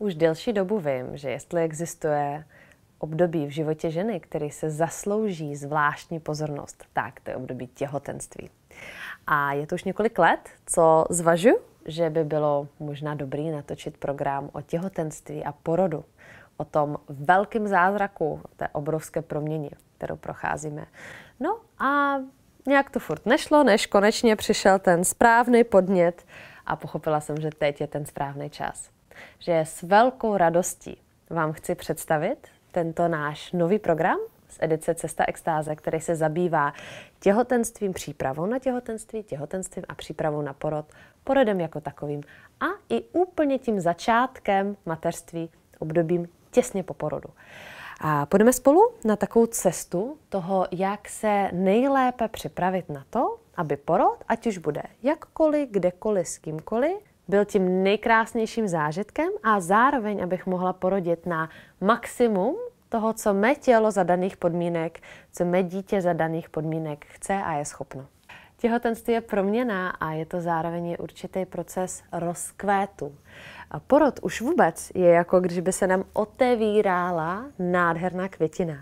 Už delší dobu vím, že jestli existuje období v životě ženy, který se zaslouží zvláštní pozornost, tak to je období těhotenství. A je to už několik let, co zvažu, že by bylo možná dobrý natočit program o těhotenství a porodu, o tom velkém zázraku, té obrovské proměně, kterou procházíme. No a nějak to furt nešlo, než konečně přišel ten správný podnět a pochopila jsem, že teď je ten správný čas že s velkou radostí vám chci představit tento náš nový program z edice Cesta extáze, který se zabývá těhotenstvím, přípravou na těhotenství, těhotenstvím a přípravou na porod, porodem jako takovým a i úplně tím začátkem mateřství, obdobím těsně po porodu. A půjdeme spolu na takovou cestu toho, jak se nejlépe připravit na to, aby porod, ať už bude jakkoliv, kdekoliv, s kýmkoliv, byl tím nejkrásnějším zážitkem a zároveň, abych mohla porodit na maximum toho, co mé tělo za daných podmínek, co mé dítě za daných podmínek chce a je schopno. Těhotenství je proměná a je to zároveň určitý proces rozkvétu. A porod už vůbec je jako když by se nám otevírala nádherná květina.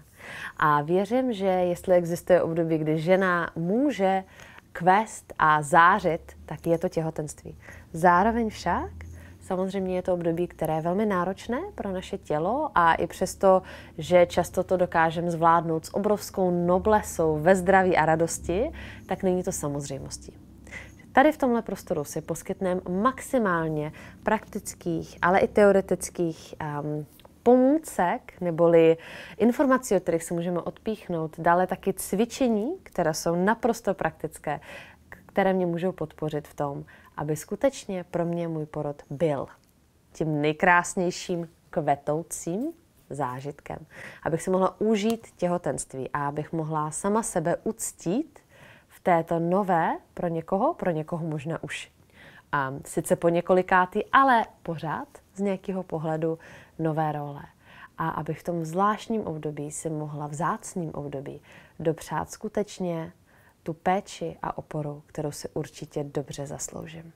A věřím, že jestli existuje období, kdy žena může kvést a zářit, tak je to těhotenství. Zároveň však Samozřejmě je to období, které je velmi náročné pro naše tělo a i přesto, že často to dokážeme zvládnout s obrovskou noblesou ve zdraví a radosti, tak není to samozřejmostí. Tady v tomhle prostoru si poskytneme maximálně praktických, ale i teoretických um, pomůcek neboli informací, o kterých se můžeme odpíchnout, dále taky cvičení, které jsou naprosto praktické, které mě můžou podpořit v tom, aby skutečně pro mě můj porod byl tím nejkrásnějším kvetoucím zážitkem. Abych si mohla užít těhotenství a abych mohla sama sebe uctít v této nové pro někoho, pro někoho možná už a sice po několikátý, ale pořád z nějakého pohledu nové role. A aby v tom zvláštním období si mohla v zácným období dopřát skutečně tu péči a oporu, kterou si určitě dobře zasloužím.